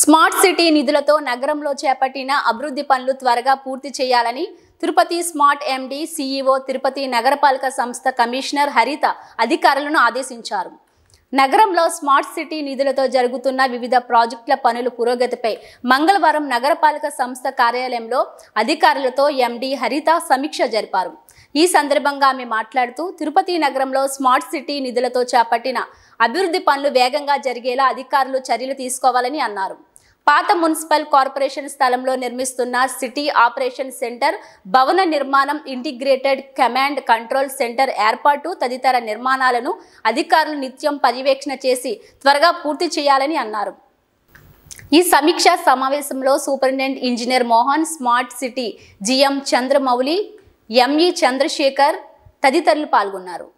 smart city నిధులతో నగరంలో చేపట్టిన అభివృద్ధి పనులు త్వరగా పూర్తి చేయాలని Tirupati smart MD CEO e Tirupati నగరపాలక సంస్థ కమిషనర్ హరిత అధికారులను ఆదేశించారు నగరంలో స్మార్ట్ సిటీ నిధులతో జరుగుతున్న వివిధ ప్రాజెక్టుల పనుల పురోగతిపై మంగళవారం నగరపాలక సంస్థ కార్యాలయంలో అధికారులతో ఎండీ హరిత సమీక్ష జరిపారు ఈ సందర్భంగా ఆమె మాట్లాడుతూ తిరుపతి నగరంలో స్మార్ట్ సిటీ నిధులతో చేపట్టిన అభివృద్ధి పనులు వేగంగా జరిగేలా అధికారులు చర్యలు తీసుకోవాలని అన్నారు పాత మున్సిపల్ కార్పొరేషన్ స్థలంలో నిర్మిస్తున్న సిటీ ఆపరేషన్ సెంటర్ భవన నిర్మాణం ఇంటిగ్రేటెడ్ కమాండ్ కంట్రోల్ సెంటర్ ఏర్పాటు తదితర నిర్మాణాలను అధికారులు నిత్యం పర్యవేక్షణ చేసి త్వరగా పూర్తి చేయాలని అన్నారు ఈ సమీక్షా సమావేశంలో superintendent engineer Mohan smart city GM Chandramouli ME Chandrasekhar తదితరులు పాల్గొన్నారు